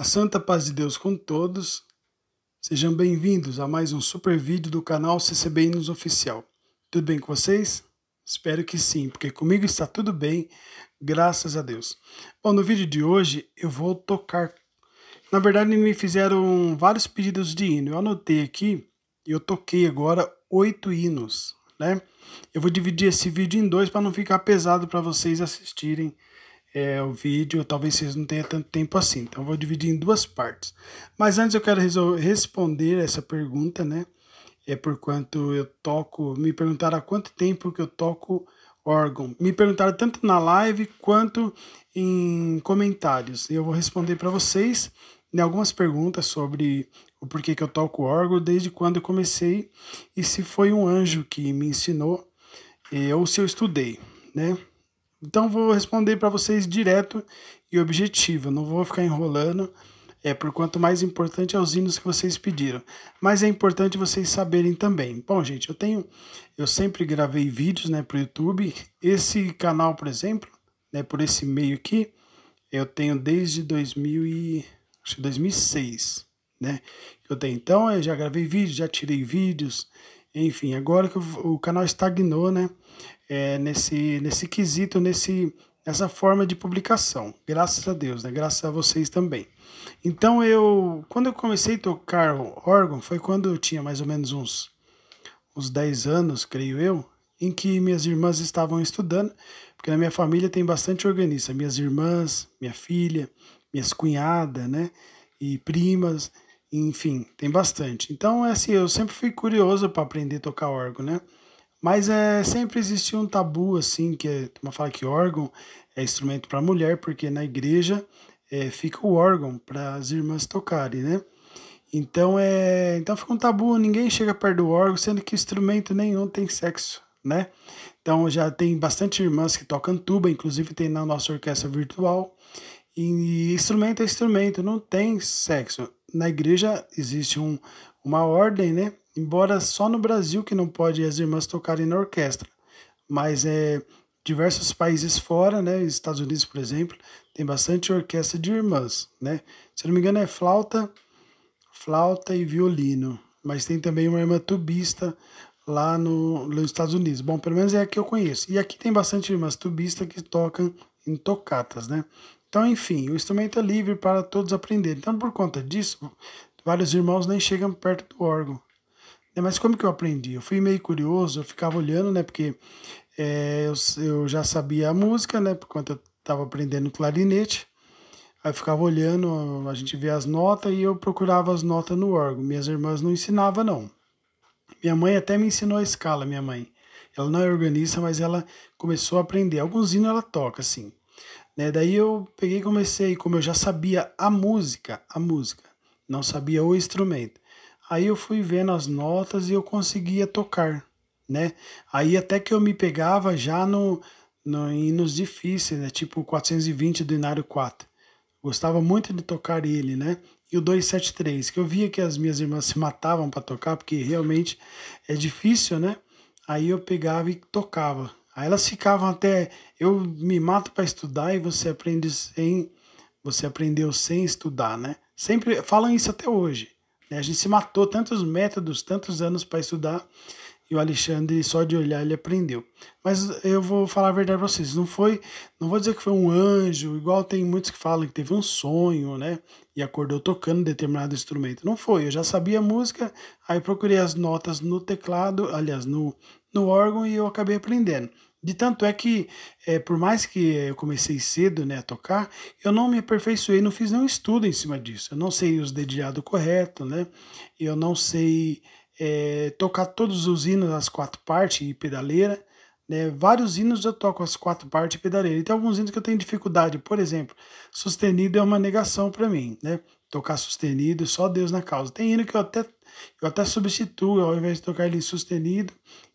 A santa paz de Deus com todos. Sejam bem-vindos a mais um super vídeo do canal CCB Inos Oficial. Tudo bem com vocês? Espero que sim, porque comigo está tudo bem, graças a Deus. Bom, no vídeo de hoje eu vou tocar. Na verdade, me fizeram vários pedidos de hino. Eu anotei aqui e eu toquei agora oito hinos, né? Eu vou dividir esse vídeo em dois para não ficar pesado para vocês assistirem é, o vídeo, talvez vocês não tenham tanto tempo assim. Então, vou dividir em duas partes. Mas antes eu quero responder essa pergunta, né? É por quanto eu toco. Me perguntaram há quanto tempo que eu toco órgão. Me perguntaram tanto na live quanto em comentários. Eu vou responder para vocês né, algumas perguntas sobre o porquê que eu toco órgão, desde quando eu comecei e se foi um anjo que me ensinou eh, ou se eu estudei, né? Então vou responder para vocês direto e objetivo, não vou ficar enrolando. É por quanto mais importante é os hinos que vocês pediram, mas é importante vocês saberem também. Bom, gente, eu tenho eu sempre gravei vídeos, né, pro YouTube. Esse canal, por exemplo, né, por esse meio aqui, eu tenho desde 2000 e acho 2006, né? Eu tenho então, eu já gravei vídeos, já tirei vídeos, enfim, agora que o canal estagnou, né? é, nesse, nesse quesito, nesse, nessa forma de publicação. Graças a Deus, né? Graças a vocês também. Então eu, quando eu comecei a tocar órgão, foi quando eu tinha mais ou menos uns, uns 10 anos, creio eu, em que minhas irmãs estavam estudando, porque na minha família tem bastante organista, minhas irmãs, minha filha, minhas cunhadas, né, e primas, enfim, tem bastante. Então, é assim, eu sempre fui curioso para aprender a tocar órgão, né? Mas é, sempre existiu um tabu, assim, que é, uma fala que órgão é instrumento para mulher, porque na igreja é, fica o órgão para as irmãs tocarem, né? Então é, então fica um tabu, ninguém chega perto do órgão, sendo que instrumento nenhum tem sexo, né? Então já tem bastante irmãs que tocam tuba, inclusive tem na nossa orquestra virtual. E instrumento é instrumento, não tem sexo. Na igreja existe um, uma ordem, né? embora só no Brasil que não pode as irmãs tocarem na orquestra, mas é diversos países fora, né, Estados Unidos, por exemplo, tem bastante orquestra de irmãs, né? Se não me engano é flauta, flauta e violino, mas tem também uma irmã tubista lá no, nos Estados Unidos. Bom, pelo menos é a que eu conheço. E aqui tem bastante irmãs tubistas que tocam em tocatas, né? Então, enfim, o instrumento é livre para todos aprenderem. Então, por conta disso, vários irmãos nem chegam perto do órgão. É, mas como que eu aprendi? Eu fui meio curioso, eu ficava olhando, né? Porque é, eu, eu já sabia a música, né? enquanto eu estava aprendendo clarinete. Aí eu ficava olhando, a gente via as notas e eu procurava as notas no órgão. Minhas irmãs não ensinavam, não. Minha mãe até me ensinou a escala, minha mãe. Ela não é organista, mas ela começou a aprender. Alguns hinos ela toca, assim. Né? Daí eu peguei e comecei, como eu já sabia a música, a música, não sabia o instrumento. Aí eu fui vendo as notas e eu conseguia tocar, né? Aí até que eu me pegava já no, no em hinos difíceis, né? Tipo 420 do Inário 4. Gostava muito de tocar ele, né? E o 273, que eu via que as minhas irmãs se matavam para tocar, porque realmente é difícil, né? Aí eu pegava e tocava. Aí elas ficavam até eu me mato para estudar e você aprende sem você aprendeu sem estudar, né? Sempre falam isso até hoje. É, a gente se matou tantos métodos, tantos anos para estudar, e o Alexandre, só de olhar, ele aprendeu. Mas eu vou falar a verdade para vocês, não foi, não vou dizer que foi um anjo, igual tem muitos que falam que teve um sonho, né? E acordou tocando determinado instrumento. Não foi, eu já sabia música, aí procurei as notas no teclado, aliás, no, no órgão, e eu acabei aprendendo. De tanto é que, é, por mais que eh, eu comecei cedo né, a tocar, eu não me aperfeiçoei, não fiz nenhum estudo em cima disso. Eu não sei os dedilhados corretos, né? Eu não sei é, tocar todos os hinos às quatro partes e pedaleira. Né? Vários hinos eu toco as quatro partes e pedaleira. E tem alguns hinos que eu tenho dificuldade. Por exemplo, sustenido é uma negação para mim, né? Tocar sustenido, só Deus na causa. Tem hino que eu até, eu até substituo, ao invés de tocar ele em sustenido,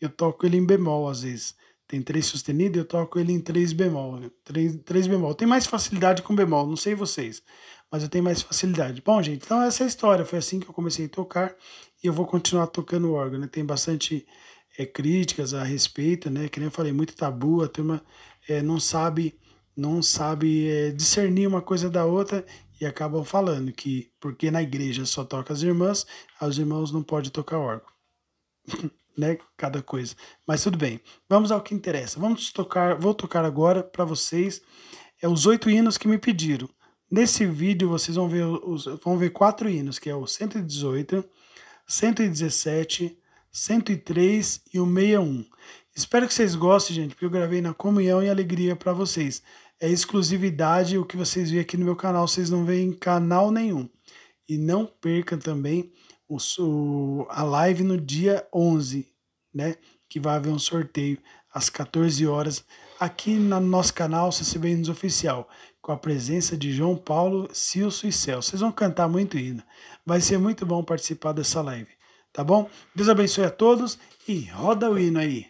eu toco ele em bemol às vezes tem três sustenido, eu toco ele em três bemol, né? três, três bemol. Tem mais facilidade com bemol, não sei vocês, mas eu tenho mais facilidade. Bom, gente, então essa é a história, foi assim que eu comecei a tocar e eu vou continuar tocando o órgão, né? Tem bastante é, críticas a respeito, né? Que nem eu falei, muito tabu, a turma é, não sabe não sabe é, discernir uma coisa da outra e acabam falando que porque na igreja só toca as irmãs, as irmãos não pode tocar órgão. né, cada coisa. Mas tudo bem. Vamos ao que interessa. Vamos tocar, vou tocar agora para vocês é os oito hinos que me pediram. Nesse vídeo vocês vão ver os, vão ver quatro hinos, que é o 118, 117, 103 e o 61. Espero que vocês gostem, gente, porque eu gravei na comunhão e alegria para vocês. É exclusividade o que vocês veem aqui no meu canal, vocês não veem em canal nenhum. E não percam também o, o, a live no dia 11, né? Que vai haver um sorteio às 14 horas aqui no nosso canal CCB Oficial, com a presença de João Paulo, Silso e Celso. Vocês vão cantar muito hino. Vai ser muito bom participar dessa live, tá bom? Deus abençoe a todos e roda o hino aí.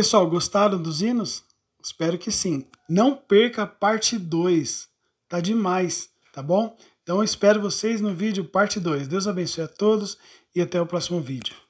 pessoal, gostaram dos hinos? Espero que sim. Não perca a parte 2. Tá demais, tá bom? Então eu espero vocês no vídeo parte 2. Deus abençoe a todos e até o próximo vídeo.